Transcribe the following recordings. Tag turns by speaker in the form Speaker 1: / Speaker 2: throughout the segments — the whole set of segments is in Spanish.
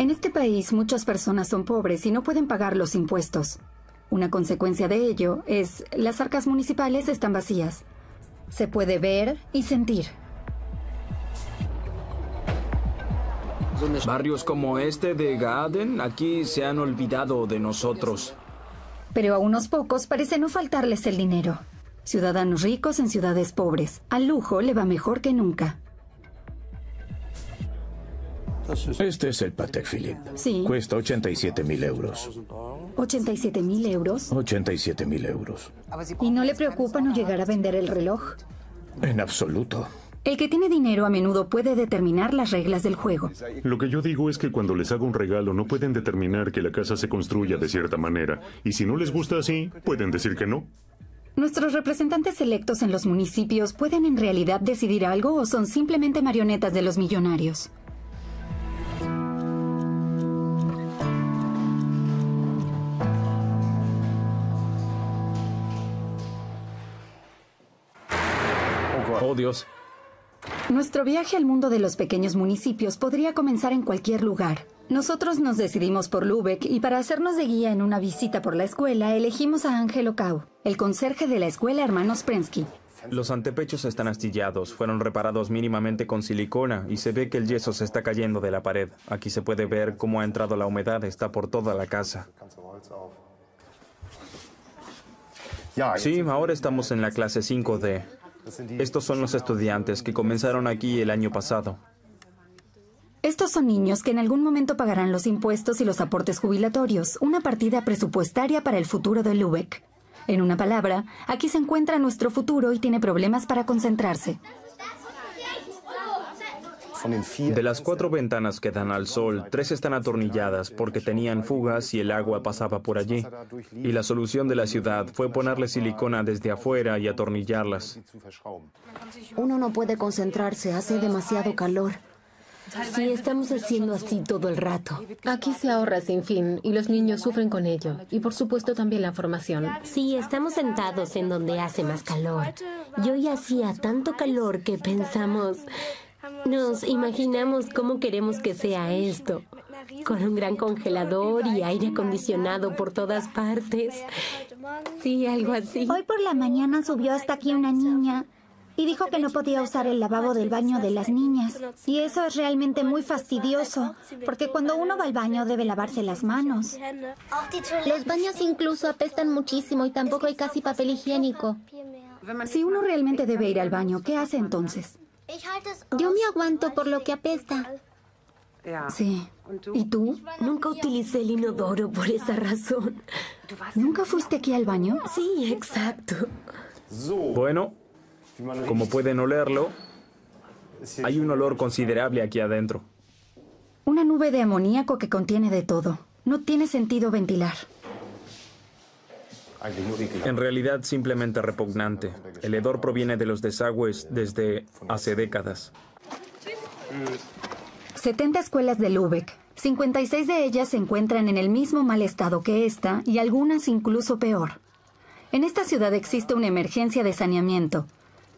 Speaker 1: En este país muchas personas son pobres y no pueden pagar los impuestos. Una consecuencia de ello es las arcas municipales están vacías. Se puede ver y sentir.
Speaker 2: Barrios como este de Gaden aquí se han olvidado de
Speaker 3: nosotros.
Speaker 1: Pero a unos pocos parece no faltarles el dinero. Ciudadanos ricos en ciudades pobres. Al lujo le va mejor que nunca.
Speaker 4: Este es el Patek Philippe. Sí. Cuesta 87 mil euros.
Speaker 1: ¿87 mil euros?
Speaker 4: 87 mil euros.
Speaker 1: ¿Y no le preocupa no llegar a vender el reloj?
Speaker 4: En absoluto.
Speaker 1: El que tiene dinero a menudo puede determinar las reglas del juego.
Speaker 5: Lo que yo digo es que cuando les hago un regalo no pueden determinar que la casa se construya de cierta manera. Y si no les gusta así, pueden decir que no.
Speaker 1: Nuestros representantes electos en los municipios pueden en realidad decidir algo o son simplemente marionetas de los millonarios. Oh, Dios. Nuestro viaje al mundo de los pequeños municipios podría comenzar en cualquier lugar. Nosotros nos decidimos por Lubeck y para hacernos de guía en una visita por la escuela elegimos a Ángelo Kau, el conserje de la escuela Hermanos Prensky.
Speaker 2: Los antepechos están astillados, fueron reparados mínimamente con silicona y se ve que el yeso se está cayendo de la pared. Aquí se puede ver cómo ha entrado la humedad, está por toda la casa. Sí, ahora estamos en la clase 5D. Estos son los estudiantes que comenzaron aquí el año pasado.
Speaker 1: Estos son niños que en algún momento pagarán los impuestos y los aportes jubilatorios, una partida presupuestaria para el futuro de Lubeck. En una palabra, aquí se encuentra nuestro futuro y tiene problemas para concentrarse.
Speaker 2: De las cuatro ventanas que dan al sol, tres están atornilladas porque tenían fugas y el agua pasaba por allí. Y la solución de la ciudad fue ponerle silicona desde afuera y atornillarlas.
Speaker 6: Uno no puede concentrarse, hace demasiado calor. Si estamos haciendo así todo el rato. Aquí se ahorra sin fin y los niños sufren con ello. Y por supuesto también la formación. Sí, estamos sentados en donde hace más calor. Y hoy hacía tanto calor que pensamos, nos imaginamos cómo queremos que sea esto, con un gran congelador y aire acondicionado por todas partes. Sí, algo así. Hoy por la mañana subió hasta aquí una
Speaker 1: niña y dijo que no podía usar el lavabo del baño de las niñas. Y eso es realmente muy fastidioso, porque cuando uno va al baño debe lavarse las manos. Los baños incluso apestan muchísimo y tampoco hay casi papel higiénico. Si uno realmente debe ir al baño, ¿qué hace entonces? Yo me aguanto por lo que apesta. Sí. ¿Y tú? Nunca utilicé el inodoro por esa razón. ¿Nunca fuiste aquí al baño? Sí, exacto.
Speaker 2: Bueno, como pueden olerlo, hay un olor considerable aquí adentro.
Speaker 1: Una nube de amoníaco que contiene de todo. No tiene sentido ventilar.
Speaker 2: En realidad simplemente repugnante. El hedor proviene de los desagües desde hace décadas.
Speaker 1: 70 escuelas de Lübeck. 56 de ellas se encuentran en el mismo mal estado que esta y algunas incluso peor. En esta ciudad existe una emergencia de saneamiento.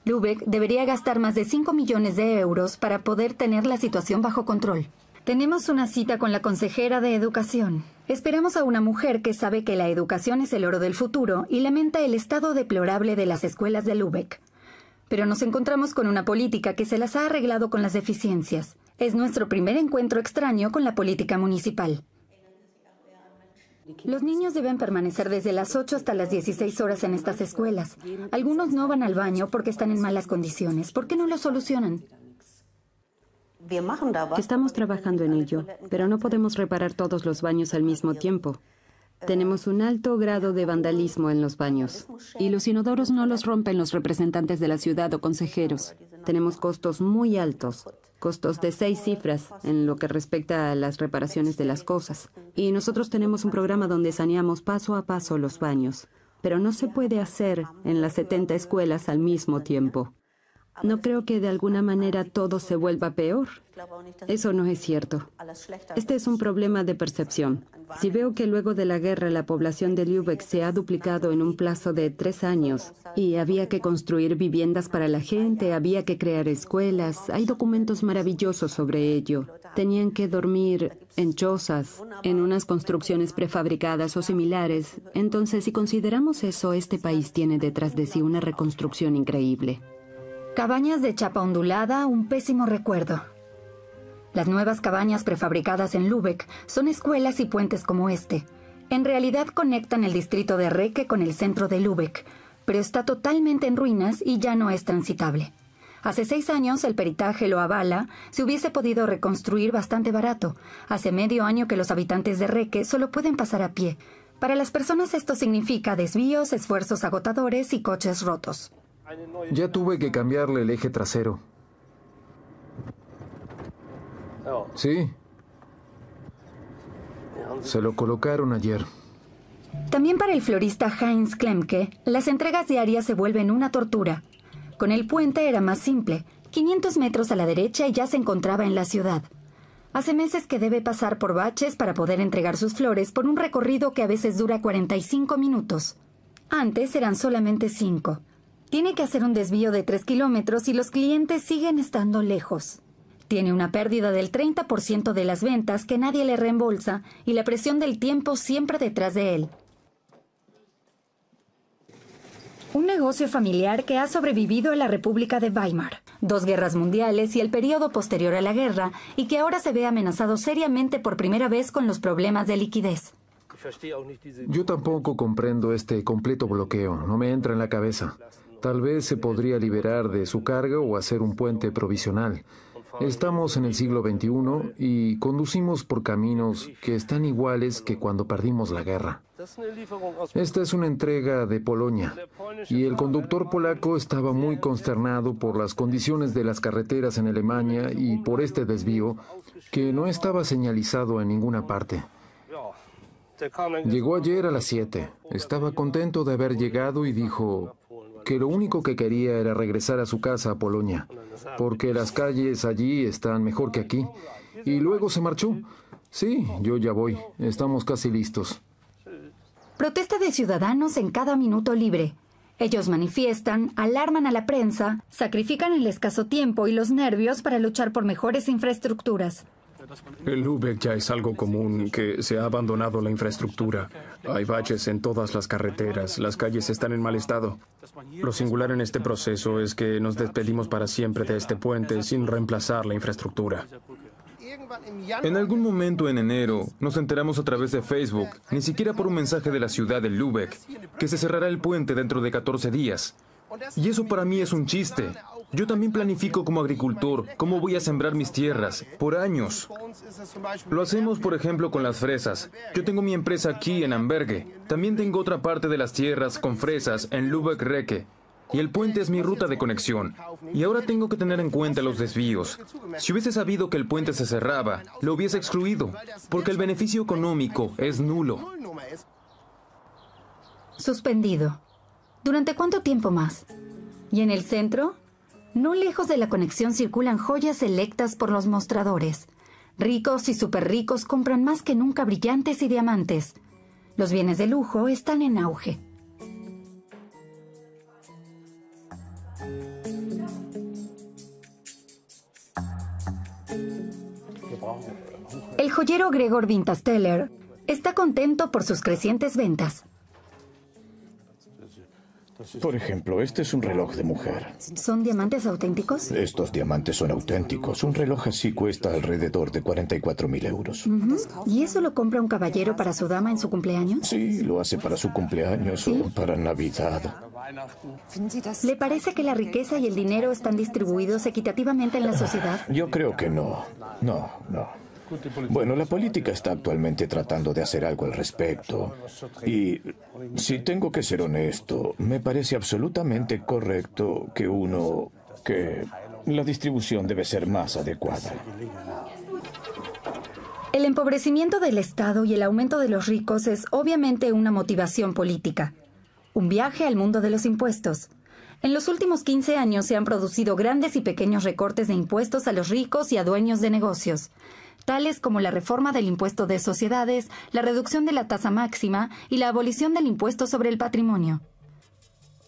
Speaker 1: Lübeck debería gastar más de 5 millones de euros para poder tener la situación bajo control. Tenemos una cita con la consejera de Educación. Esperamos a una mujer que sabe que la educación es el oro del futuro y lamenta el estado deplorable de las escuelas de Lübeck. Pero nos encontramos con una política que se las ha arreglado con las deficiencias. Es nuestro primer encuentro extraño con la política municipal. Los niños deben permanecer desde las 8 hasta las 16 horas en estas escuelas. Algunos no van al baño
Speaker 6: porque están en malas condiciones. ¿Por qué no lo solucionan? Estamos trabajando en ello, pero no podemos reparar todos los baños al mismo tiempo. Tenemos un alto grado de vandalismo en los baños y los inodoros no los rompen los representantes de la ciudad o consejeros. Tenemos costos muy altos, costos de seis cifras en lo que respecta a las reparaciones de las cosas. Y nosotros tenemos un programa donde saneamos paso a paso los baños, pero no se puede hacer en las 70 escuelas al mismo tiempo. No creo que de alguna manera todo se vuelva peor. Eso no es cierto. Este es un problema de percepción. Si veo que luego de la guerra la población de Lübeck se ha duplicado en un plazo de tres años y había que construir viviendas para la gente, había que crear escuelas, hay documentos maravillosos sobre ello. Tenían que dormir en chozas, en unas construcciones prefabricadas o similares. Entonces, si consideramos eso, este país tiene detrás de sí una reconstrucción increíble. Cabañas de chapa ondulada, un pésimo recuerdo. Las
Speaker 1: nuevas cabañas prefabricadas en Lübeck son escuelas y puentes como este. En realidad conectan el distrito de Reque con el centro de Lübeck, pero está totalmente en ruinas y ya no es transitable. Hace seis años el peritaje lo avala, se hubiese podido reconstruir bastante barato. Hace medio año que los habitantes de Reque solo pueden pasar a pie. Para las personas esto significa desvíos, esfuerzos agotadores y coches rotos.
Speaker 7: Ya tuve que cambiarle el eje trasero. Sí. Se lo colocaron ayer.
Speaker 1: También para el florista Heinz Klemke, las entregas diarias se vuelven una tortura. Con el puente era más simple. 500 metros a la derecha y ya se encontraba en la ciudad. Hace meses que debe pasar por baches para poder entregar sus flores por un recorrido que a veces dura 45 minutos. Antes eran solamente 5. Tiene que hacer un desvío de 3 kilómetros y los clientes siguen estando lejos. Tiene una pérdida del 30% de las ventas que nadie le reembolsa y la presión del tiempo siempre detrás de él. Un negocio familiar que ha sobrevivido a la República de Weimar, dos guerras mundiales y el periodo posterior a la guerra, y que ahora se ve amenazado seriamente por primera vez con los problemas de liquidez.
Speaker 7: Yo tampoco comprendo este completo bloqueo, no me entra en la cabeza. Tal vez se podría liberar de su carga o hacer un puente provisional. Estamos en el siglo XXI y conducimos por caminos que están iguales que cuando perdimos la guerra. Esta es una entrega de Polonia y el conductor polaco estaba muy consternado por las condiciones de las carreteras en Alemania y por este desvío que no estaba señalizado en ninguna parte. Llegó ayer a las 7. Estaba contento de haber llegado y dijo, que lo único que quería era regresar a su casa a Polonia, porque las calles allí están mejor que aquí. Y luego se marchó. Sí, yo ya voy. Estamos casi listos.
Speaker 1: Protesta de ciudadanos en cada minuto libre. Ellos manifiestan, alarman a la prensa, sacrifican el escaso tiempo y los nervios para luchar por mejores infraestructuras.
Speaker 2: El Lübeck ya es algo común, que se ha abandonado la infraestructura. Hay baches en todas las carreteras, las calles están en mal estado. Lo singular en este proceso
Speaker 8: es que nos despedimos para siempre de este puente sin reemplazar la infraestructura. En algún momento en enero nos enteramos a través de Facebook, ni siquiera por un mensaje de la ciudad de Lübeck, que se cerrará el puente dentro de 14 días. Y eso para mí es un chiste. Yo también planifico como agricultor cómo voy a sembrar mis tierras por años. Lo hacemos, por ejemplo, con las fresas. Yo tengo mi empresa aquí en Ambergue. También tengo otra parte de las tierras con fresas en Lübeck-Reque. Y el puente es mi ruta de conexión. Y ahora tengo que tener en cuenta los desvíos. Si hubiese sabido que el puente se cerraba, lo hubiese excluido, porque el beneficio económico es nulo.
Speaker 1: Suspendido. ¿Durante cuánto tiempo más? ¿Y en el centro? No lejos de la conexión circulan joyas selectas por los mostradores. Ricos y superricos compran más que nunca brillantes y diamantes. Los bienes de lujo están en auge. El joyero Gregor Vintasteller está contento por sus crecientes ventas.
Speaker 4: Por ejemplo, este es un reloj de mujer.
Speaker 1: ¿Son diamantes auténticos?
Speaker 4: Estos diamantes son auténticos. Un reloj así cuesta alrededor de 44.000 euros.
Speaker 1: ¿Y eso lo compra un caballero para su dama en su cumpleaños?
Speaker 4: Sí, lo hace para su cumpleaños o para Navidad.
Speaker 1: ¿Le parece que la riqueza y el dinero están distribuidos equitativamente en la sociedad?
Speaker 4: Yo creo que no. No, no. Bueno, la política está actualmente tratando de hacer algo al respecto. Y si tengo que ser honesto, me parece absolutamente correcto que uno... que la distribución debe ser más adecuada.
Speaker 1: El empobrecimiento del Estado y el aumento de los ricos es obviamente una motivación política. Un viaje al mundo de los impuestos. En los últimos 15 años se han producido grandes y pequeños recortes de impuestos a los ricos y a dueños de negocios tales como la reforma del impuesto de sociedades, la reducción de la tasa máxima y la abolición del impuesto sobre el patrimonio.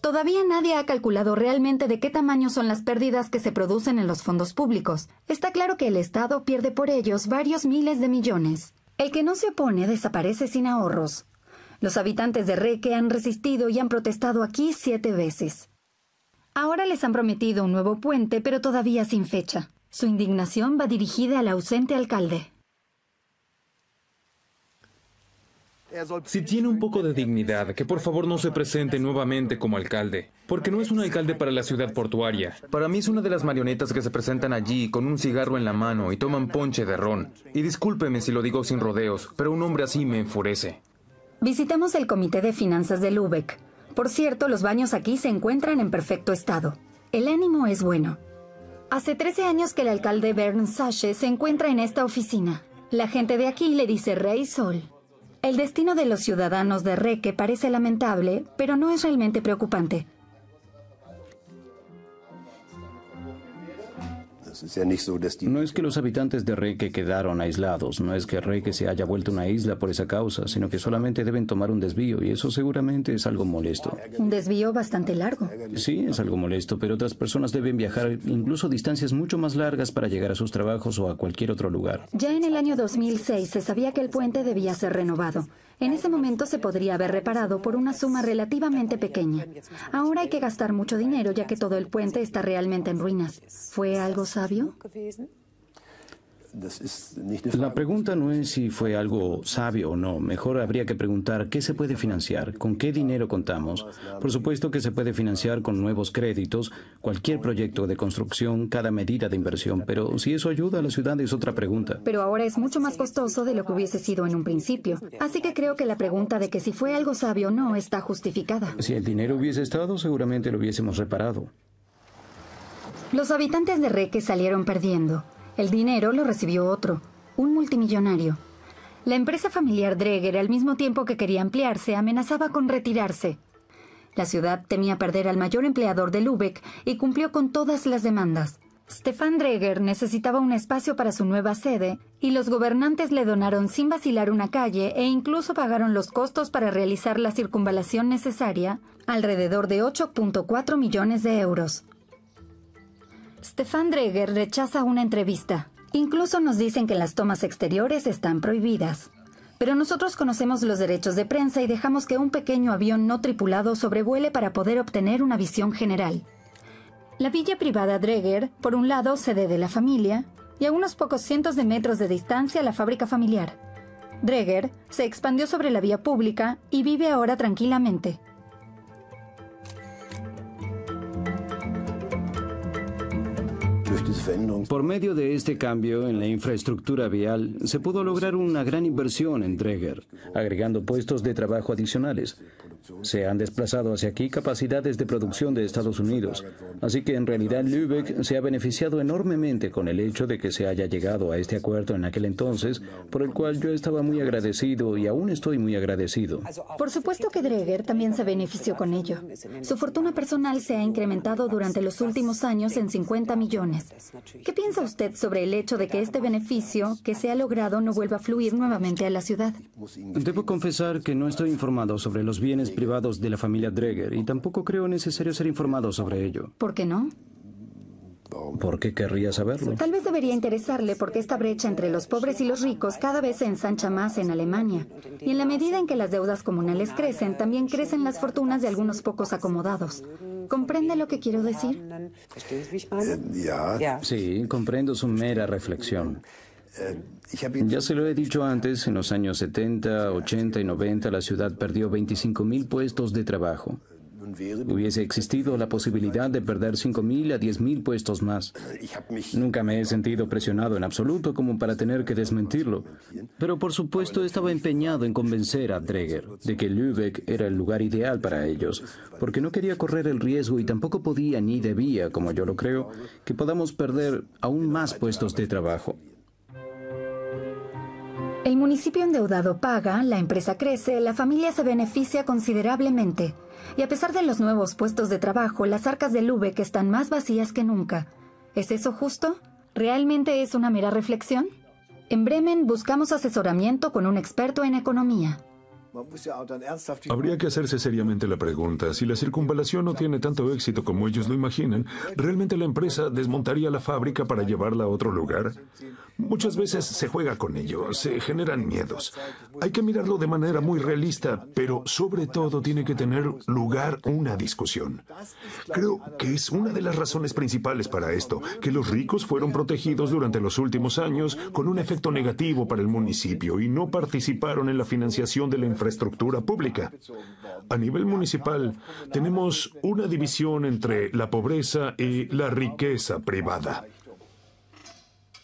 Speaker 1: Todavía nadie ha calculado realmente de qué tamaño son las pérdidas que se producen en los fondos públicos. Está claro que el Estado pierde por ellos varios miles de millones. El que no se opone desaparece sin ahorros. Los habitantes de Reque han resistido y han protestado aquí siete veces. Ahora les han prometido un nuevo puente, pero todavía sin fecha. Su indignación va dirigida al ausente alcalde.
Speaker 8: Si tiene un poco de dignidad, que por favor no se presente nuevamente como alcalde, porque no es un alcalde para la ciudad portuaria. Para mí es una de las marionetas que se presentan allí con un cigarro en la mano y toman ponche de ron. Y discúlpeme si lo digo sin rodeos, pero un hombre así me enfurece.
Speaker 1: Visitamos el Comité de Finanzas de Lübeck. Por cierto, los baños aquí se encuentran en perfecto estado. El ánimo es bueno. Hace 13 años que el alcalde Bern Sache se encuentra en esta oficina. La gente de aquí le dice Rey Sol. El destino de los ciudadanos de Reque parece lamentable, pero no es realmente preocupante.
Speaker 3: No es que los habitantes de Reque quedaron aislados, no es que Reque se haya vuelto una isla por esa causa, sino que solamente deben tomar un desvío y eso seguramente es algo molesto.
Speaker 1: Un desvío bastante largo.
Speaker 3: Sí, es algo molesto, pero otras personas deben viajar incluso distancias mucho más largas para llegar a sus trabajos o a cualquier otro lugar.
Speaker 1: Ya en el año 2006 se sabía que el puente debía ser renovado. En ese momento se podría haber reparado por una suma relativamente pequeña. Ahora hay que gastar mucho dinero ya que todo el puente está realmente en ruinas. ¿Fue algo sabio?
Speaker 3: La pregunta no es si fue algo sabio o no. Mejor habría que preguntar qué se puede financiar, con qué dinero contamos. Por supuesto que se puede financiar con nuevos créditos, cualquier proyecto de construcción, cada medida de inversión, pero si eso ayuda a la ciudad es otra pregunta.
Speaker 1: Pero ahora es mucho más costoso de lo que hubiese sido en un principio. Así que creo que la pregunta de que si fue algo sabio o no está justificada.
Speaker 3: Si el dinero hubiese estado, seguramente lo hubiésemos reparado.
Speaker 1: Los habitantes de Reque salieron perdiendo. El dinero lo recibió otro, un multimillonario. La empresa familiar Dreger, al mismo tiempo que quería ampliarse, amenazaba con retirarse. La ciudad temía perder al mayor empleador de Lübeck y cumplió con todas las demandas. Stefan Dreger necesitaba un espacio para su nueva sede y los gobernantes le donaron sin vacilar una calle e incluso pagaron los costos para realizar la circunvalación necesaria, alrededor de 8.4 millones de euros. Stefan Dreger rechaza una entrevista. Incluso nos dicen que las tomas exteriores están prohibidas. Pero nosotros conocemos los derechos de prensa y dejamos que un pequeño avión no tripulado sobrevuele para poder obtener una visión general. La villa privada Dreger, por un lado, sede de la familia, y a unos pocos cientos de metros de distancia la fábrica familiar. Dreger se expandió sobre la vía pública y vive ahora tranquilamente,
Speaker 3: Por medio de este cambio en la infraestructura vial, se pudo lograr una gran inversión en Dreger, agregando puestos de trabajo adicionales. Se han desplazado hacia aquí capacidades de producción de Estados Unidos. Así que en realidad Lübeck se ha beneficiado enormemente con el hecho de que se haya llegado a este acuerdo en aquel entonces, por el cual yo estaba muy agradecido y aún estoy muy agradecido.
Speaker 1: Por supuesto que Dreger también se benefició con ello. Su fortuna personal se ha incrementado durante los últimos años en 50 millones. ¿Qué piensa usted sobre el hecho de que este beneficio que se ha logrado no vuelva a fluir nuevamente a la ciudad?
Speaker 3: Debo confesar que no estoy informado sobre los bienes privados de la familia Dreger y tampoco creo necesario ser informado sobre ello. ¿Por qué no? ¿Por qué querría saberlo? Tal
Speaker 1: vez debería interesarle porque esta brecha entre los pobres y los ricos cada vez se ensancha más en Alemania. Y en la medida en que las deudas comunales crecen, también crecen las fortunas de algunos pocos acomodados. ¿Comprende lo que quiero decir?
Speaker 3: Sí, comprendo su mera reflexión. Eh, ya se lo he dicho antes, en los años 70, 80 y 90 la ciudad perdió 25.000 puestos de trabajo. Hubiese existido la posibilidad de perder 5.000 a 10.000 puestos más. Nunca me he sentido presionado en absoluto como para tener que desmentirlo. Pero por supuesto estaba empeñado en convencer a Dreger de que Lübeck era el lugar ideal para ellos, porque no quería correr el riesgo y tampoco podía ni debía, como yo lo creo, que podamos perder aún más puestos de trabajo.
Speaker 1: El municipio endeudado paga, la empresa crece, la familia se beneficia considerablemente. Y a pesar de los nuevos puestos de trabajo, las arcas del que están más vacías que nunca. ¿Es eso justo? ¿Realmente es una mera reflexión? En Bremen buscamos asesoramiento con un experto en economía.
Speaker 5: Habría que hacerse seriamente la pregunta, si la circunvalación no tiene tanto éxito como ellos lo imaginan, ¿realmente la empresa desmontaría la fábrica para llevarla a otro lugar? Muchas veces se juega con ello, se generan miedos. Hay que mirarlo de manera muy realista, pero sobre todo tiene que tener lugar una discusión. Creo que es una de las razones principales para esto, que los ricos fueron protegidos durante los últimos años con un efecto negativo para el municipio y no participaron en la financiación de la infraestructura estructura pública. A nivel municipal, tenemos una división entre la pobreza y la riqueza privada.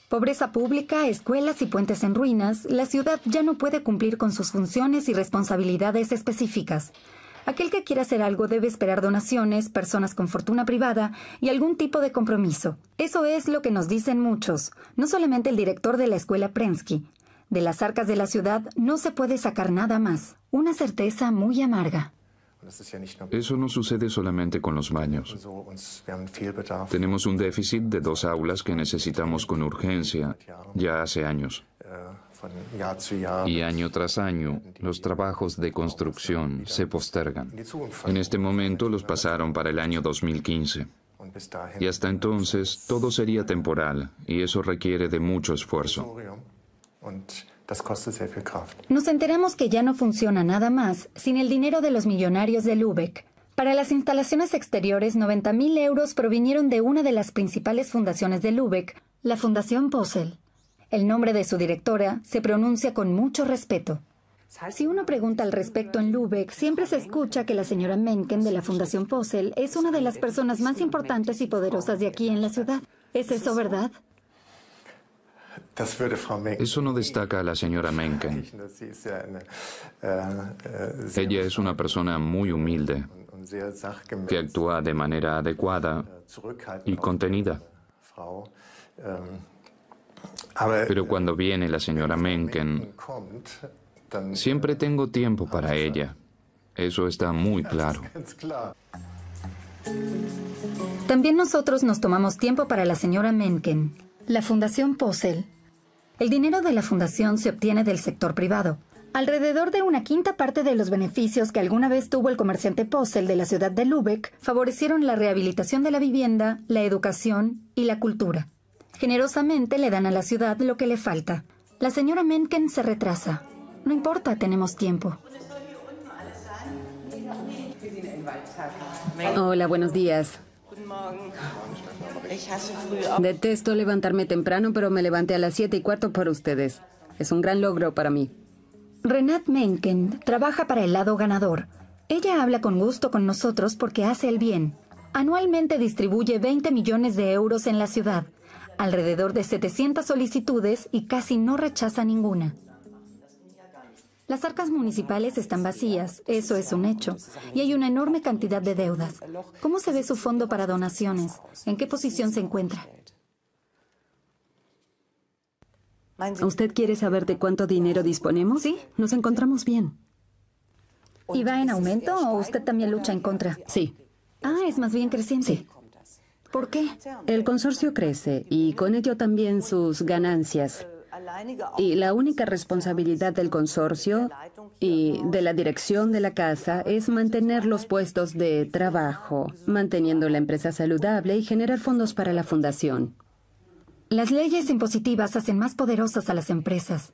Speaker 1: Pobreza pública, escuelas y puentes en ruinas, la ciudad ya no puede cumplir con sus funciones y responsabilidades específicas. Aquel que quiera hacer algo debe esperar donaciones, personas con fortuna privada y algún tipo de compromiso. Eso es lo que nos dicen muchos, no solamente el director de la escuela Prensky, de las arcas de la ciudad no se puede sacar nada más, una certeza muy
Speaker 8: amarga.
Speaker 9: Eso no sucede solamente con los baños. Tenemos un déficit de dos aulas que necesitamos con urgencia ya hace años.
Speaker 8: Äh, y
Speaker 9: año tras año, los trabajos de construcción se postergan. En este momento los pasaron para el año 2015. Y hasta entonces todo sería temporal y eso requiere de mucho esfuerzo.
Speaker 1: Nos enteramos que ya no funciona nada más sin el dinero de los millonarios de Lübeck. Para las instalaciones exteriores, 90.000 euros provinieron de una de las principales fundaciones de Lübeck, la Fundación Posel. El nombre de su directora se pronuncia con mucho respeto. Si uno pregunta al respecto en Lübeck, siempre se escucha que la señora Menken de la Fundación Possel es una de las personas más importantes y poderosas de aquí en la ciudad. ¿Es eso verdad?
Speaker 9: Eso no destaca a la señora Mencken. Äh, äh, ella es una persona muy humilde, que actúa de manera äh, adecuada y contenida.
Speaker 7: Ähm,
Speaker 9: Pero cuando viene la señora Mencken, siempre tengo tiempo para ella. Eso está muy claro.
Speaker 1: También nosotros nos tomamos tiempo para la señora Mencken. La Fundación Posel el dinero de la fundación se obtiene del sector privado. Alrededor de una quinta parte de los beneficios que alguna vez tuvo el comerciante Posel de la ciudad de Lübeck favorecieron la rehabilitación de la vivienda, la educación y la cultura. Generosamente le dan a la ciudad lo que le falta. La señora Menken se retrasa. No importa, tenemos tiempo.
Speaker 6: Hola, buenos días. Detesto levantarme temprano, pero me levanté a las 7 y cuarto por ustedes. Es un gran logro para mí. Renat Menken
Speaker 1: trabaja para el lado ganador. Ella habla con gusto con nosotros porque hace el bien. Anualmente distribuye 20 millones de euros en la ciudad, alrededor de 700 solicitudes y casi no rechaza ninguna. Las arcas municipales están vacías, eso es un hecho, y hay una enorme cantidad de deudas. ¿Cómo se ve su fondo para donaciones?
Speaker 6: ¿En qué posición se encuentra? ¿Usted quiere saber de cuánto dinero disponemos? Sí. Nos encontramos bien.
Speaker 1: ¿Y va en aumento o usted también lucha en contra? Sí. Ah, es más bien creciente. Sí.
Speaker 6: ¿Por qué? El consorcio crece y con ello también sus ganancias. Y la única responsabilidad del consorcio y de la dirección de la casa es mantener los puestos de trabajo, manteniendo la empresa saludable y generar fondos para la fundación. Las
Speaker 1: leyes impositivas hacen más poderosas a las empresas.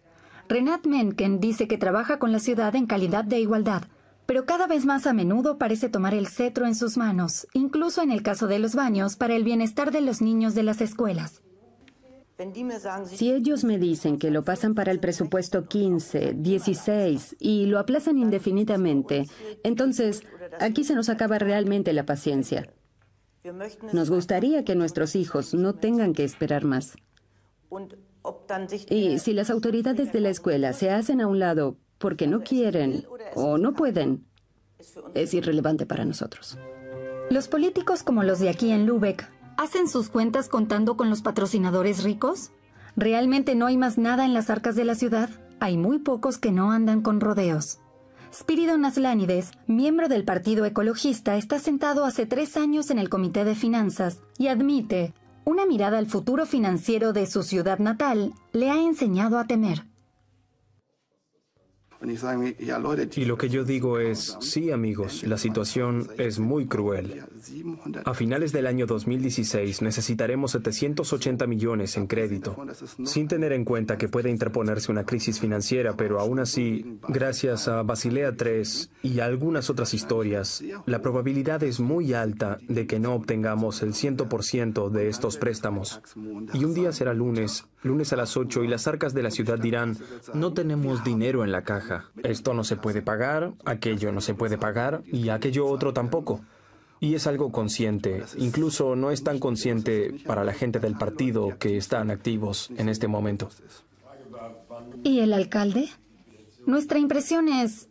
Speaker 1: Renat Menken dice que trabaja con la ciudad en calidad de igualdad, pero cada vez más a menudo parece tomar el cetro en sus manos, incluso en el caso de los baños, para el bienestar de los niños de las escuelas.
Speaker 6: Si ellos me dicen que lo pasan para el presupuesto 15, 16 y lo aplazan indefinidamente, entonces aquí se nos acaba realmente la paciencia. Nos gustaría que nuestros hijos no tengan que esperar más. Y si las autoridades de la escuela se hacen a un lado porque no quieren o no pueden, es irrelevante para nosotros. Los políticos como los de aquí en Lübeck
Speaker 1: ¿Hacen sus cuentas contando con los patrocinadores ricos? ¿Realmente no hay más nada en las arcas de la ciudad? Hay muy pocos que no andan con rodeos. Spiridon Aslánides, miembro del Partido Ecologista, está sentado hace tres años en el Comité de Finanzas y admite, una mirada al futuro financiero de su ciudad natal le ha enseñado a temer.
Speaker 2: Y lo que yo digo es, sí amigos, la situación es muy cruel. A finales del año 2016 necesitaremos 780 millones en crédito, sin tener en cuenta que puede interponerse una crisis financiera, pero aún así, gracias a Basilea III y algunas otras historias, la probabilidad es muy alta de que no obtengamos el 100% de estos préstamos. Y un día será lunes, lunes a las 8 y las arcas de la ciudad dirán, no tenemos dinero en la caja. Esto no se puede pagar, aquello no se puede pagar y aquello otro tampoco. Y es algo consciente, incluso no es tan consciente para la gente del partido que están activos en este momento.
Speaker 1: ¿Y el alcalde? Nuestra impresión es,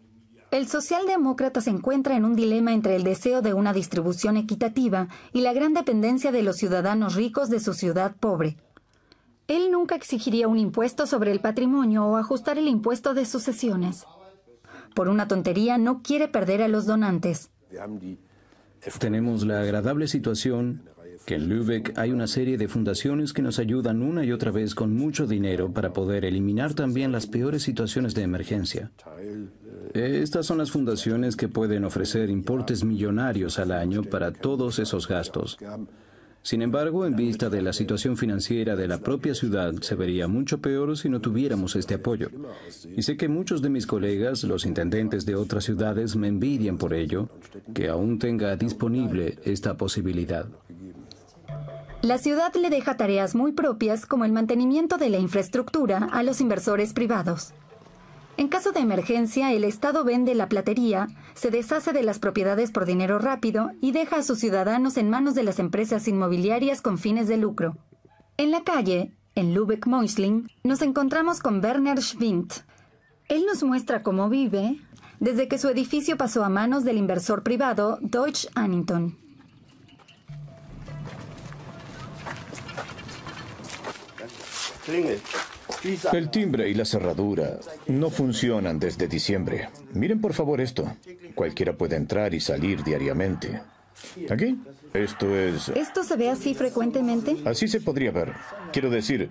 Speaker 1: el socialdemócrata se encuentra en un dilema entre el deseo de una distribución equitativa y la gran dependencia de los ciudadanos ricos de su ciudad pobre. Él nunca exigiría un impuesto sobre el patrimonio o ajustar el impuesto de sucesiones. Por una tontería no quiere perder a los donantes.
Speaker 3: Tenemos la agradable situación que en Lübeck hay una serie de fundaciones que nos ayudan una y otra vez con mucho dinero para poder eliminar también las peores situaciones de emergencia. Estas son las fundaciones que pueden ofrecer importes millonarios al año para todos esos gastos. Sin embargo, en vista de la situación financiera de la propia ciudad, se vería mucho peor si no tuviéramos este apoyo. Y sé que muchos de mis colegas, los intendentes de otras ciudades, me envidian por ello, que aún tenga disponible esta posibilidad.
Speaker 1: La ciudad le deja tareas muy propias como el mantenimiento de la infraestructura a los inversores privados. En caso de emergencia, el Estado vende la platería, se deshace de las propiedades por dinero rápido y deja a sus ciudadanos en manos de las empresas inmobiliarias con fines de lucro. En la calle, en Lübeck-Moisling, nos encontramos con Werner Schwindt. Él nos muestra cómo vive desde que su edificio pasó a manos del inversor privado Deutsch Annington.
Speaker 4: El timbre y la cerradura no funcionan desde diciembre. Miren por favor esto. Cualquiera puede entrar y salir diariamente. ¿Aquí? Esto es... ¿Esto
Speaker 1: se ve así frecuentemente?
Speaker 4: Así se podría ver. Quiero decir,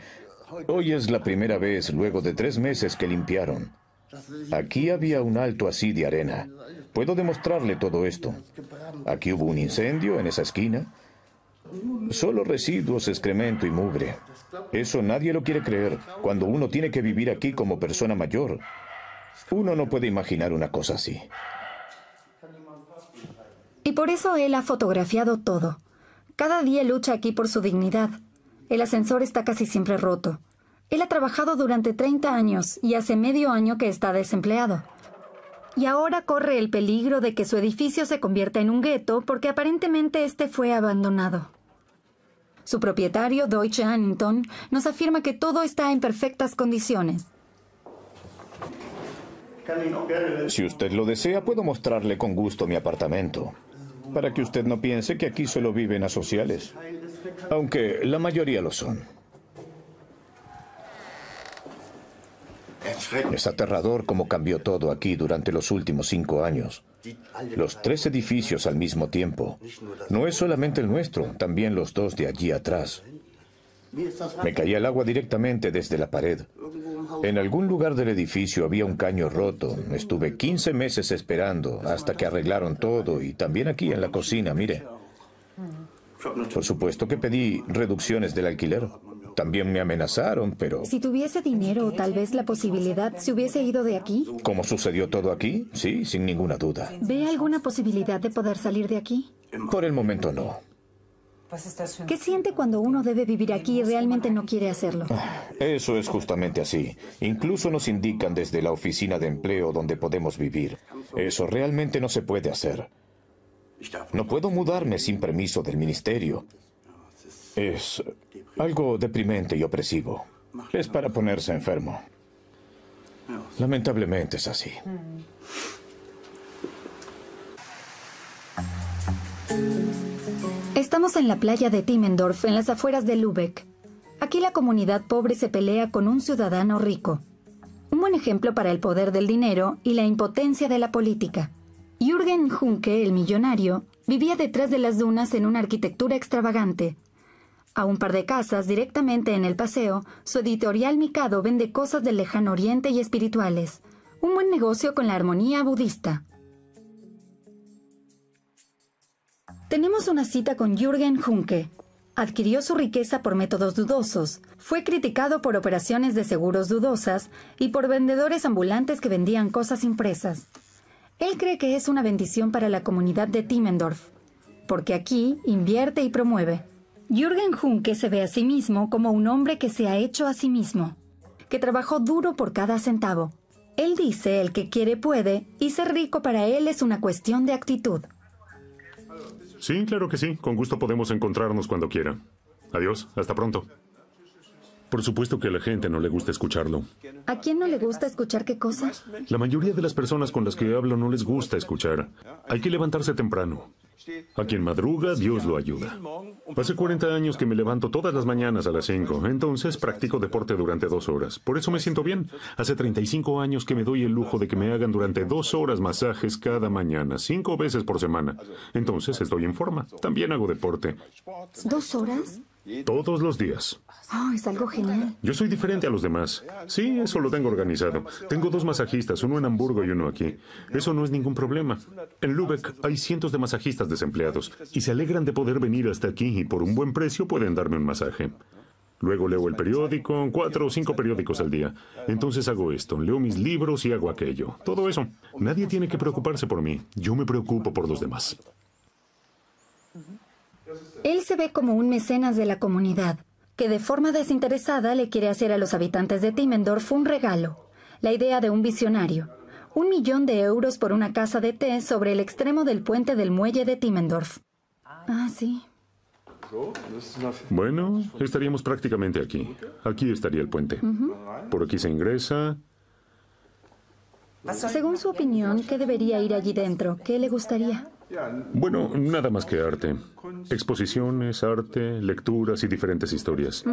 Speaker 4: hoy es la primera vez luego de tres meses que limpiaron. Aquí había un alto así de arena. Puedo demostrarle todo esto. Aquí hubo un incendio en esa esquina. Solo residuos, excremento y mugre. Eso nadie lo quiere creer. Cuando uno tiene que vivir aquí como persona mayor, uno no puede imaginar una cosa así.
Speaker 1: Y por eso él ha fotografiado todo. Cada día lucha aquí por su dignidad. El ascensor está casi siempre roto. Él ha trabajado durante 30 años y hace medio año que está desempleado. Y ahora corre el peligro de que su edificio se convierta en un gueto porque aparentemente este fue abandonado. Su propietario, Deutsche Annington, nos afirma que todo está en perfectas condiciones.
Speaker 4: Si usted lo desea, puedo mostrarle con gusto mi apartamento, para que usted no piense que aquí solo viven asociales, aunque la mayoría lo son. Es aterrador cómo cambió todo aquí durante los últimos cinco años los tres edificios al mismo tiempo. No es solamente el nuestro, también los dos de allí atrás. Me caía el agua directamente desde la pared. En algún lugar del edificio había un caño roto. Estuve 15 meses esperando hasta que arreglaron todo y también aquí en la cocina, mire. Por supuesto que pedí reducciones del alquiler. También me amenazaron, pero...
Speaker 1: Si tuviese dinero o tal vez la posibilidad, ¿se hubiese ido de aquí?
Speaker 4: ¿Cómo sucedió todo aquí? Sí, sin ninguna duda.
Speaker 1: ¿Ve alguna posibilidad de poder salir de aquí?
Speaker 4: Por el momento no. Pues
Speaker 6: ¿Qué
Speaker 1: siente cuando uno debe vivir aquí y realmente no quiere hacerlo? Ah,
Speaker 4: eso es justamente así. Incluso nos indican desde la oficina de empleo donde podemos vivir. Eso realmente no se puede hacer. No puedo mudarme sin permiso del ministerio es algo deprimente y opresivo. Es para ponerse enfermo. Lamentablemente es así.
Speaker 1: Estamos en la playa de Timmendorf, en las afueras de Lübeck. Aquí la comunidad pobre se pelea con un ciudadano rico. Un buen ejemplo para el poder del dinero y la impotencia de la política. Jürgen Junke, el millonario, vivía detrás de las dunas en una arquitectura extravagante, a un par de casas directamente en el paseo, su editorial Mikado vende cosas del lejano oriente y espirituales. Un buen negocio con la armonía budista. Tenemos una cita con Jürgen Junke. Adquirió su riqueza por métodos dudosos, fue criticado por operaciones de seguros dudosas y por vendedores ambulantes que vendían cosas impresas. Él cree que es una bendición para la comunidad de Timmendorf, porque aquí invierte y promueve. Jürgen Junke se ve a sí mismo como un hombre que se ha hecho a sí mismo, que trabajó duro por cada centavo. Él dice, el que quiere puede, y ser rico para él es una cuestión de actitud.
Speaker 5: Sí, claro que sí. Con gusto podemos encontrarnos cuando quiera. Adiós, hasta pronto. Por supuesto que a la gente no le gusta escucharlo.
Speaker 1: ¿A quién no le gusta escuchar qué cosa?
Speaker 5: La mayoría de las personas con las que hablo no les gusta escuchar. Hay que levantarse temprano. A quien madruga, Dios lo ayuda. Hace 40 años que me levanto todas las mañanas a las 5, entonces practico deporte durante dos horas. Por eso me siento bien. Hace 35 años que me doy el lujo de que me hagan durante dos horas masajes cada mañana, cinco veces por semana. Entonces estoy en forma. También hago deporte.
Speaker 6: ¿Dos horas?
Speaker 5: Todos los días.
Speaker 1: Oh, es algo genial.
Speaker 5: Yo soy diferente a los demás. Sí, eso lo tengo organizado. Tengo dos masajistas, uno en Hamburgo y uno aquí. Eso no es ningún problema. En Lübeck hay cientos de masajistas desempleados y se alegran de poder venir hasta aquí y por un buen precio pueden darme un masaje. Luego leo el periódico, cuatro o cinco periódicos al día. Entonces hago esto, leo mis libros y hago aquello. Todo eso. Nadie tiene que preocuparse por mí. Yo me preocupo por los demás.
Speaker 1: Él se ve como un mecenas de la comunidad, que de forma desinteresada le quiere hacer a los habitantes de Timmendorf un regalo, la idea de un visionario. Un millón de euros por una casa de té sobre el extremo del puente del muelle de Timmendorf. Ah, sí.
Speaker 5: Bueno, estaríamos prácticamente aquí. Aquí estaría el puente. Por aquí se ingresa.
Speaker 1: Según su opinión, ¿qué debería ir allí dentro? ¿Qué le gustaría?
Speaker 5: Bueno, nada más que arte. Exposiciones, arte, lecturas y diferentes historias.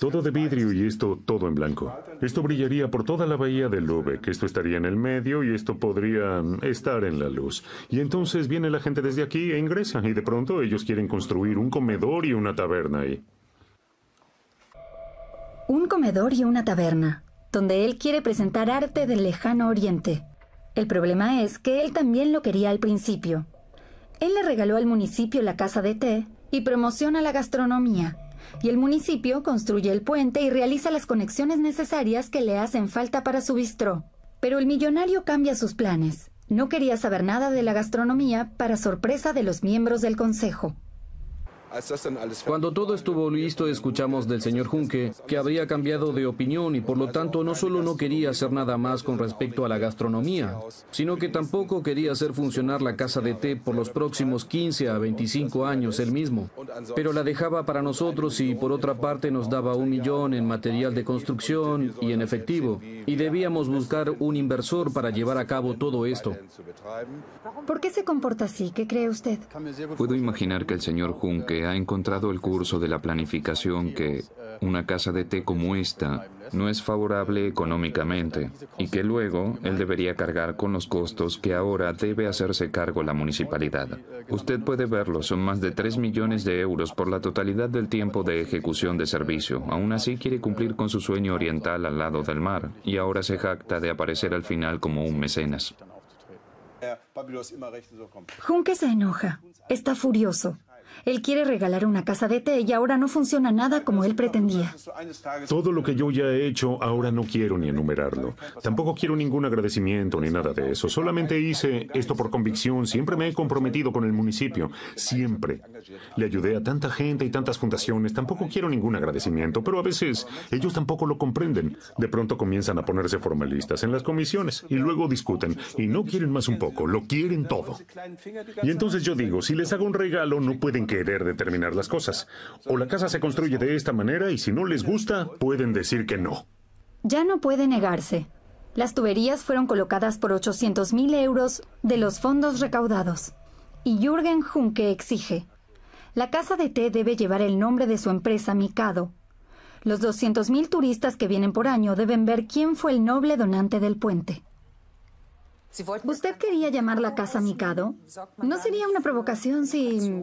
Speaker 5: Todo de vidrio y esto todo en blanco. Esto brillaría por toda la bahía del Lubeck. Esto estaría en el medio y esto podría mm, estar en la luz. Y entonces viene la gente desde aquí e ingresa y de pronto ellos quieren construir un comedor y una taberna ahí.
Speaker 1: Un comedor y una taberna, donde él quiere presentar arte del lejano oriente. El problema es que él también lo quería al principio. Él le regaló al municipio la casa de té y promociona la gastronomía. Y el municipio construye el puente y realiza las conexiones necesarias que le hacen falta para su bistró. Pero el millonario cambia sus planes. No quería saber nada de la gastronomía para sorpresa de los miembros del consejo.
Speaker 10: Cuando todo estuvo listo, escuchamos del señor Junque que habría cambiado de opinión y por lo tanto no solo no quería hacer nada más con respecto a la gastronomía, sino que tampoco quería hacer funcionar la casa de té por los próximos 15 a 25 años él mismo. Pero la dejaba para nosotros y por otra parte nos daba un millón en material de construcción y en efectivo. Y debíamos buscar un inversor para llevar a cabo todo esto.
Speaker 1: ¿Por qué se comporta así? ¿Qué cree usted?
Speaker 9: Puedo imaginar que el señor Junque ha encontrado el curso de la planificación que una casa de té como esta no es favorable económicamente y que luego él debería cargar con los costos que ahora debe hacerse cargo la municipalidad. Usted puede verlo, son más de 3 millones de euros por la totalidad del tiempo de ejecución de servicio. Aún así quiere cumplir con su sueño oriental al lado del mar y ahora se jacta de aparecer al final como un mecenas.
Speaker 10: Eh,
Speaker 1: Junque se enoja, está furioso. Él quiere regalar una casa de té y ahora no funciona nada como él pretendía.
Speaker 5: Todo lo que yo ya he hecho ahora no quiero ni enumerarlo. Tampoco quiero ningún agradecimiento ni nada de eso. Solamente hice esto por convicción. Siempre me he comprometido con el municipio. Siempre. Le ayudé a tanta gente y tantas fundaciones. Tampoco quiero ningún agradecimiento, pero a veces ellos tampoco lo comprenden. De pronto comienzan a ponerse formalistas en las comisiones y luego discuten y no quieren más un poco, lo quieren todo. Y entonces yo digo, si les hago un regalo no pueden querer determinar las cosas. O la casa se construye de esta manera y si no les gusta, pueden decir que no.
Speaker 1: Ya no puede negarse. Las tuberías fueron colocadas por 800 mil euros de los fondos recaudados. Y Jürgen Junke exige. La casa de té debe llevar el nombre de su empresa Mikado. Los 200.000 mil turistas que vienen por año deben ver quién fue el noble donante del puente. ¿Usted quería llamar la casa Mikado? ¿No sería una provocación si...?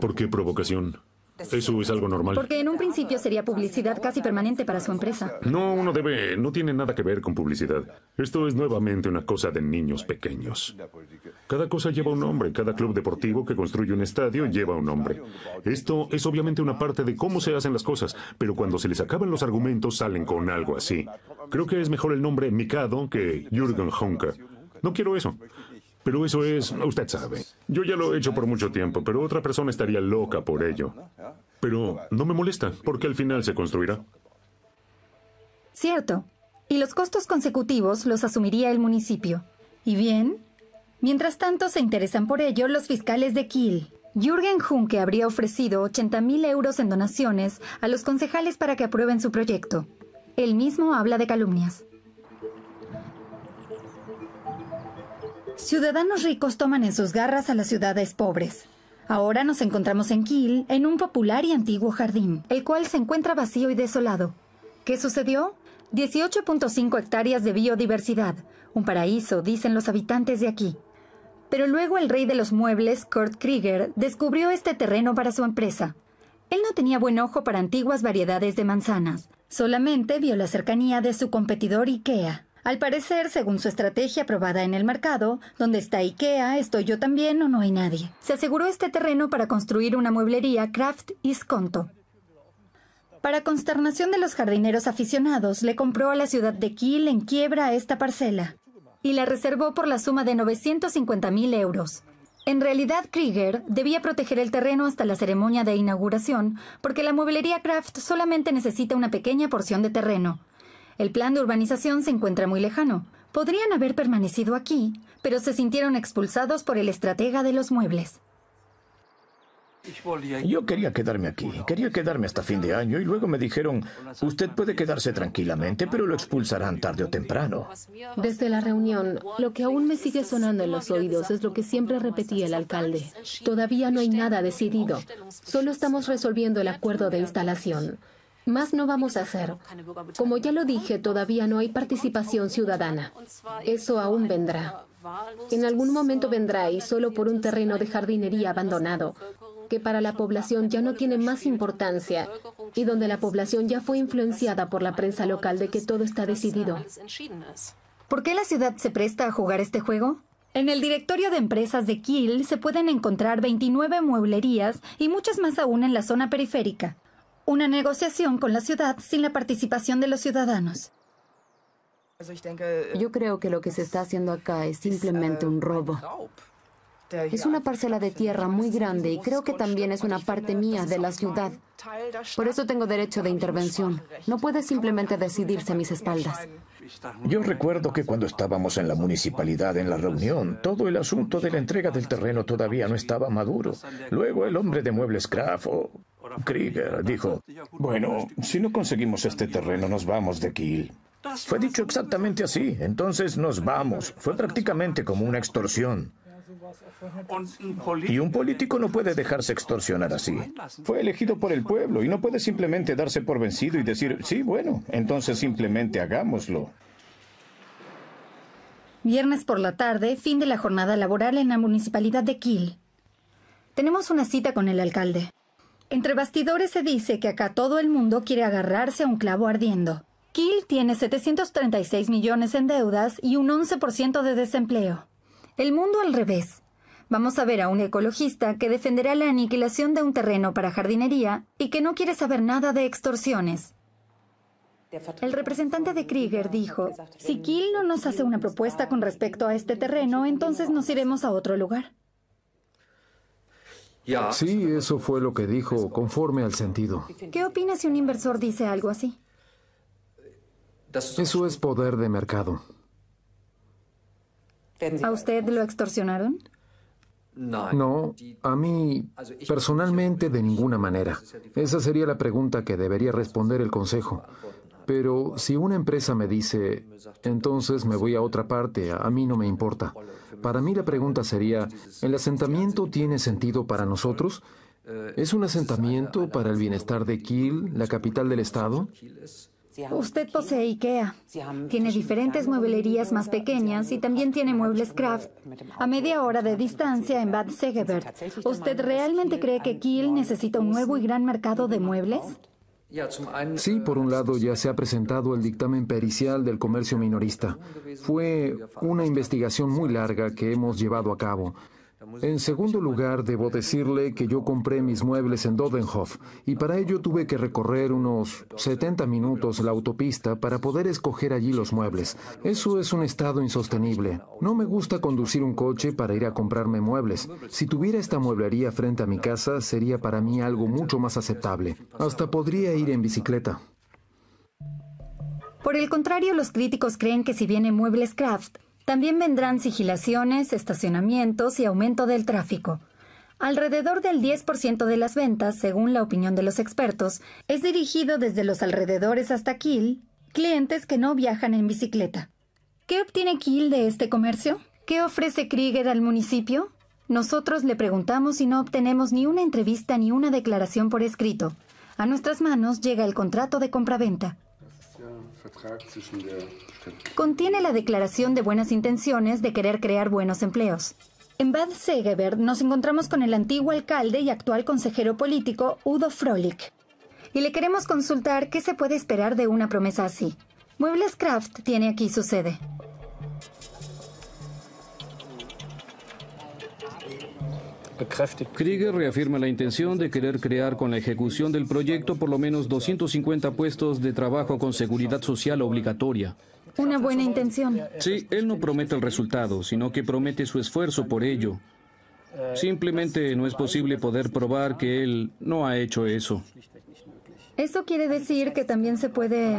Speaker 5: ¿Por qué provocación? Eso es algo normal. Porque
Speaker 1: en un principio sería publicidad casi permanente para su empresa.
Speaker 5: No, uno debe... No tiene nada que ver con publicidad. Esto es nuevamente una cosa de niños pequeños. Cada cosa lleva un nombre. Cada club deportivo que construye un estadio lleva un nombre. Esto es obviamente una parte de cómo se hacen las cosas, pero cuando se les acaban los argumentos salen con algo así. Creo que es mejor el nombre Mikado que Jürgen Honka. No quiero eso. Pero eso es, usted sabe. Yo ya lo he hecho por mucho tiempo, pero otra persona estaría loca por ello. Pero no me molesta, porque al final se construirá.
Speaker 1: Cierto. Y los costos consecutivos los asumiría el municipio. ¿Y bien? Mientras tanto se interesan por ello los fiscales de Kiel. Jürgen Junke habría ofrecido 80.000 euros en donaciones a los concejales para que aprueben su proyecto. Él mismo habla de calumnias. Ciudadanos ricos toman en sus garras a las ciudades pobres. Ahora nos encontramos en Kiel, en un popular y antiguo jardín, el cual se encuentra vacío y desolado. ¿Qué sucedió? 18.5 hectáreas de biodiversidad, un paraíso, dicen los habitantes de aquí. Pero luego el rey de los muebles, Kurt Krieger, descubrió este terreno para su empresa. Él no tenía buen ojo para antiguas variedades de manzanas, solamente vio la cercanía de su competidor IKEA. Al parecer, según su estrategia aprobada en el mercado, donde está IKEA, estoy yo también o no hay nadie. Se aseguró este terreno para construir una mueblería Kraft y Sconto. Para consternación de los jardineros aficionados, le compró a la ciudad de Kiel en quiebra esta parcela y la reservó por la suma de 950.000 euros. En realidad, Krieger debía proteger el terreno hasta la ceremonia de inauguración, porque la mueblería Kraft solamente necesita una pequeña porción de terreno. El plan de urbanización se encuentra muy lejano. Podrían haber permanecido aquí, pero se sintieron expulsados por el estratega de los muebles.
Speaker 4: Yo quería quedarme aquí, quería quedarme hasta fin de año y luego me dijeron, usted puede quedarse tranquilamente, pero lo expulsarán tarde o temprano.
Speaker 6: Desde la reunión, lo que aún me sigue sonando en los oídos es lo que siempre repetía el alcalde. Todavía no hay nada decidido, solo estamos resolviendo el acuerdo de instalación. Más no vamos a hacer. Como ya lo dije, todavía no hay participación ciudadana. Eso aún vendrá. En algún momento vendrá y solo por un terreno de jardinería abandonado, que para la población ya no tiene más importancia y donde la población ya fue influenciada por la prensa local de que todo está decidido.
Speaker 1: ¿Por qué la ciudad se presta a jugar este juego? En el directorio de empresas de Kiel se pueden encontrar 29 mueblerías y muchas más aún en la zona periférica una negociación con la ciudad sin la participación de los ciudadanos.
Speaker 6: Yo creo que lo que se está haciendo acá es simplemente un robo. Es una parcela de tierra muy grande y creo que también es una parte mía de la ciudad. Por eso tengo derecho de intervención. No puede simplemente decidirse a mis espaldas.
Speaker 4: Yo recuerdo que cuando estábamos en la municipalidad en la reunión, todo el asunto de la entrega del terreno todavía no estaba maduro. Luego el hombre de muebles Kraft Krieger dijo, bueno, si no conseguimos este terreno nos vamos de Kiel. Fue dicho exactamente así, entonces nos vamos. Fue prácticamente como una extorsión. Y un político no puede dejarse extorsionar así. Fue elegido por el pueblo y no puede simplemente darse por vencido y decir, sí, bueno, entonces simplemente hagámoslo.
Speaker 1: Viernes por la tarde, fin de la jornada laboral en la municipalidad de Kiel. Tenemos una cita con el alcalde. Entre bastidores se dice que acá todo el mundo quiere agarrarse a un clavo ardiendo. Kiel tiene 736 millones en deudas y un 11% de desempleo. El mundo al revés. Vamos a ver a un ecologista que defenderá la aniquilación de un terreno para jardinería y que no quiere saber nada de extorsiones. El representante de Krieger dijo, si Kiel no nos hace una propuesta con respecto a este terreno, entonces nos iremos a otro lugar.
Speaker 7: Sí, eso fue lo que dijo, conforme al sentido.
Speaker 1: ¿Qué opina si un inversor dice algo así?
Speaker 7: Eso es poder de mercado.
Speaker 1: ¿A usted lo extorsionaron?
Speaker 7: No, a mí personalmente de ninguna manera. Esa sería la pregunta que debería responder el Consejo. Pero si una empresa me dice, entonces me voy a otra parte, a mí no me importa. Para mí la pregunta sería, ¿el asentamiento tiene sentido para nosotros? ¿Es un asentamiento para el bienestar de Kiel, la capital del estado?
Speaker 1: Usted posee IKEA. Tiene diferentes mueblerías más pequeñas y también tiene muebles craft a media hora de distancia en Bad Segeberg. ¿Usted realmente cree que Kiel necesita un nuevo y gran mercado de muebles?
Speaker 7: Sí, äh, por un lado ya se ha presentado el dictamen pericial del comercio minorista. Fue una investigación muy larga que hemos llevado a cabo. En segundo lugar, debo decirle que yo compré mis muebles en Dodenhof y para ello tuve que recorrer unos 70 minutos la autopista para poder escoger allí los muebles. Eso es un estado insostenible. No me gusta conducir un coche para ir a comprarme muebles. Si tuviera esta mueblería frente a mi casa, sería para mí algo mucho más aceptable. Hasta podría ir en bicicleta.
Speaker 1: Por el contrario, los críticos creen que si vienen muebles Kraft también vendrán sigilaciones, estacionamientos y aumento del tráfico. Alrededor del 10% de las ventas, según la opinión de los expertos, es dirigido desde los alrededores hasta Kiel, clientes que no viajan en bicicleta. ¿Qué obtiene Kiel de este comercio? ¿Qué ofrece Krieger al municipio? Nosotros le preguntamos y no obtenemos ni una entrevista ni una declaración por escrito. A nuestras manos llega el contrato de compraventa. Contiene la declaración de buenas intenciones de querer crear buenos empleos. En Bad Segeberg nos encontramos con el antiguo alcalde y actual consejero político Udo Frolik. Y le queremos consultar qué se puede esperar de una promesa así. Muebles Craft tiene aquí su sede.
Speaker 10: Krieger reafirma la intención de querer crear con la ejecución del proyecto por lo menos 250 puestos de trabajo con seguridad social obligatoria
Speaker 1: una buena intención.
Speaker 10: Sí, él no promete el resultado, sino que promete su esfuerzo por ello. Eh, Simplemente no es posible poder probar que él no ha hecho eso.
Speaker 1: ¿Eso quiere decir que también se puede,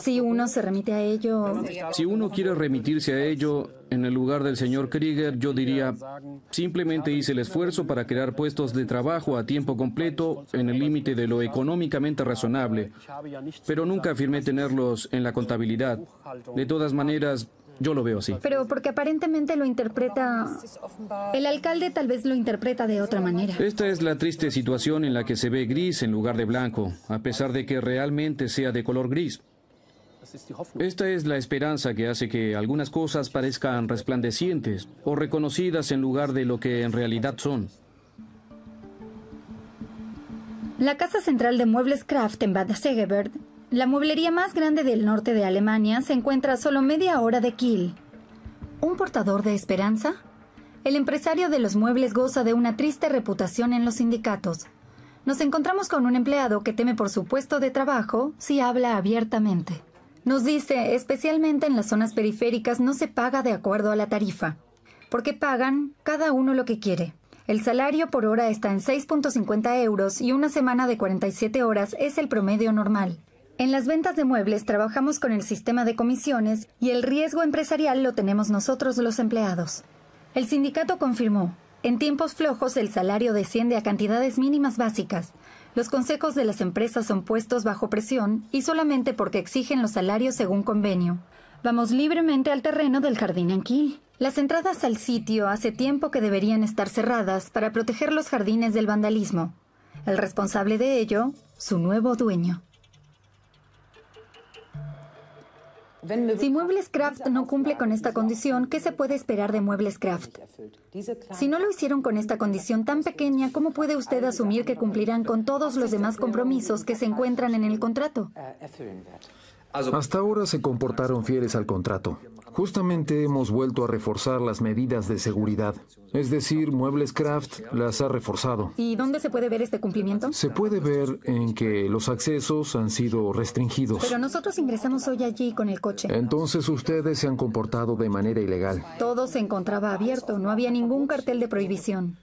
Speaker 1: si uno se remite a ello.
Speaker 10: Si uno quiere remitirse a ello, en el lugar del señor Krieger, yo diría, simplemente hice el esfuerzo para crear puestos de trabajo a tiempo completo en el límite de lo económicamente razonable, pero nunca afirmé tenerlos en la contabilidad. De todas maneras, yo lo veo así.
Speaker 1: Pero porque aparentemente lo interpreta... El alcalde tal vez lo interpreta de otra manera.
Speaker 10: Esta es la triste situación en la que se ve gris en lugar de blanco, a pesar de que realmente sea de color gris. Esta es la esperanza que hace que algunas cosas parezcan resplandecientes o reconocidas en lugar de lo que en realidad son.
Speaker 1: La Casa Central de Muebles Kraft en Bad Segeberg la mueblería más grande del norte de Alemania se encuentra a solo media hora de Kiel. ¿Un portador de esperanza? El empresario de los muebles goza de una triste reputación en los sindicatos. Nos encontramos con un empleado que teme por su puesto de trabajo si habla abiertamente. Nos dice, especialmente en las zonas periféricas no se paga de acuerdo a la tarifa, porque pagan cada uno lo que quiere. El salario por hora está en 6.50 euros y una semana de 47 horas es el promedio normal. En las ventas de muebles trabajamos con el sistema de comisiones y el riesgo empresarial lo tenemos nosotros los empleados. El sindicato confirmó, en tiempos flojos el salario desciende a cantidades mínimas básicas. Los consejos de las empresas son puestos bajo presión y solamente porque exigen los salarios según convenio. Vamos libremente al terreno del jardín Anquil. Las entradas al sitio hace tiempo que deberían estar cerradas para proteger los jardines del vandalismo. El responsable de ello, su nuevo dueño. Si Muebles Craft no cumple con esta condición, ¿qué se puede esperar de Muebles Craft? Si no lo hicieron con esta condición tan pequeña, ¿cómo puede usted asumir que cumplirán con todos los demás compromisos que se encuentran en el contrato?
Speaker 7: Hasta ahora se comportaron fieles al contrato. Justamente hemos vuelto a reforzar las medidas de seguridad. Es decir, Muebles Craft las ha reforzado.
Speaker 1: ¿Y dónde se puede ver este cumplimiento?
Speaker 7: Se puede ver en que los accesos han sido restringidos. Pero
Speaker 1: nosotros ingresamos hoy allí con el coche.
Speaker 7: Entonces ustedes se han comportado de manera ilegal.
Speaker 1: Todo se encontraba abierto, no había ningún cartel de prohibición.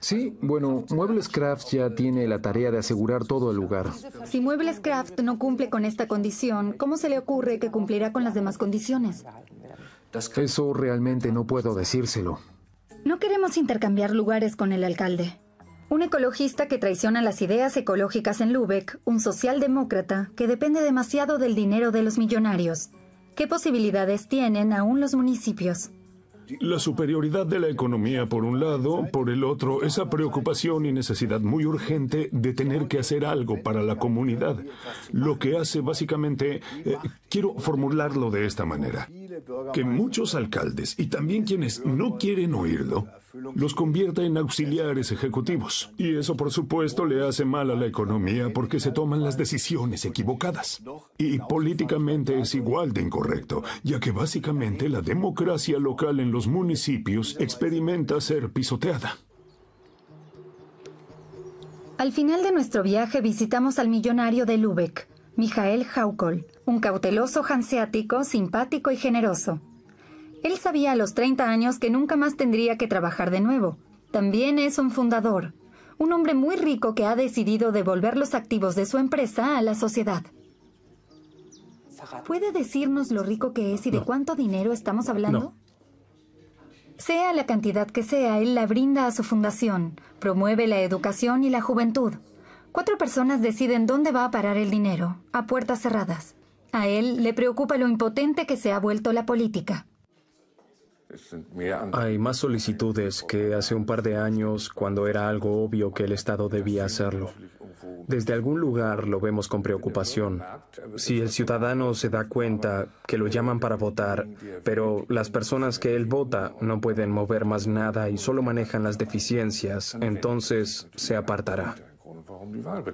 Speaker 7: Sí, bueno, Muebles Craft ya tiene la tarea de asegurar todo el lugar.
Speaker 1: Si Muebles Craft no cumple con esta condición, ¿cómo se le ocurre que cumplirá con las demás condiciones?
Speaker 7: Eso realmente no puedo decírselo.
Speaker 1: No queremos intercambiar lugares con el alcalde. Un ecologista que traiciona las ideas ecológicas en Lübeck, un socialdemócrata que depende demasiado del dinero de los millonarios. ¿Qué posibilidades tienen aún los municipios?
Speaker 5: La superioridad de la economía por un lado, por el otro, esa preocupación y necesidad muy urgente de tener que hacer algo para la comunidad, lo que hace básicamente, eh, quiero formularlo de esta manera, que muchos alcaldes y también quienes no quieren oírlo, los convierte en auxiliares ejecutivos. Y eso, por supuesto, le hace mal a la economía porque se toman las decisiones equivocadas. Y políticamente es igual de incorrecto, ya que básicamente la democracia local en los municipios experimenta ser pisoteada.
Speaker 1: Al final de nuestro viaje visitamos al millonario de Lübeck, Michael Haukol, un cauteloso hanseático, simpático y generoso. Él sabía a los 30 años que nunca más tendría que trabajar de nuevo. También es un fundador, un hombre muy rico que ha decidido devolver los activos de su empresa a la sociedad. ¿Puede decirnos lo rico que es y de cuánto dinero estamos hablando? Sea la cantidad que sea, él la brinda a su fundación, promueve la educación y la juventud. Cuatro personas deciden dónde va a parar el dinero, a puertas cerradas. A él le preocupa lo impotente que se ha vuelto la política.
Speaker 2: Hay más solicitudes que hace un par de años cuando era algo obvio que el Estado debía hacerlo. Desde algún lugar lo vemos con preocupación. Si el ciudadano se da cuenta que lo llaman para votar, pero las personas que él vota no pueden mover más nada y solo manejan las deficiencias, entonces se apartará.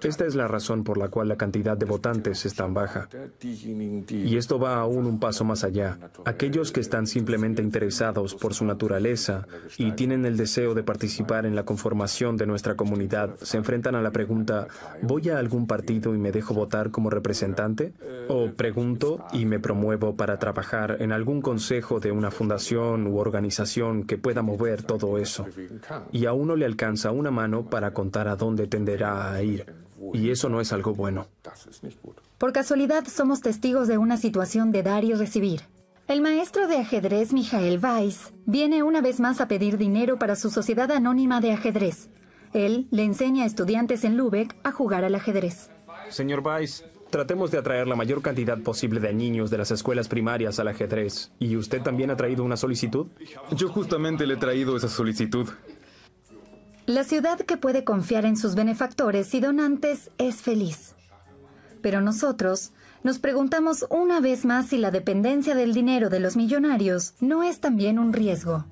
Speaker 2: Esta es la razón por la cual la cantidad de votantes es tan baja.
Speaker 10: Y
Speaker 2: esto va aún un paso más allá. Aquellos que están simplemente interesados por su naturaleza y tienen el deseo de participar en la conformación de nuestra comunidad se enfrentan a la pregunta, ¿voy a algún partido y me dejo votar como representante? ¿O pregunto y me promuevo para trabajar en algún consejo de una fundación u organización que pueda mover todo eso? Y a uno le alcanza una mano para contar a dónde tenderá a ir. Y eso no es algo
Speaker 4: bueno.
Speaker 1: Por casualidad somos testigos de una situación de dar y recibir. El maestro de ajedrez Michael Weiss viene una vez más a pedir dinero para su sociedad anónima de ajedrez. Él le enseña a estudiantes en Lübeck a jugar al ajedrez.
Speaker 2: Señor Weiss, tratemos de atraer la mayor cantidad posible de niños de las escuelas primarias al ajedrez. ¿Y usted también ha traído una solicitud? Yo justamente le he traído esa solicitud.
Speaker 1: La ciudad que puede confiar en sus benefactores y donantes es feliz. Pero nosotros nos preguntamos una vez más si la dependencia del dinero de los millonarios no es también un riesgo.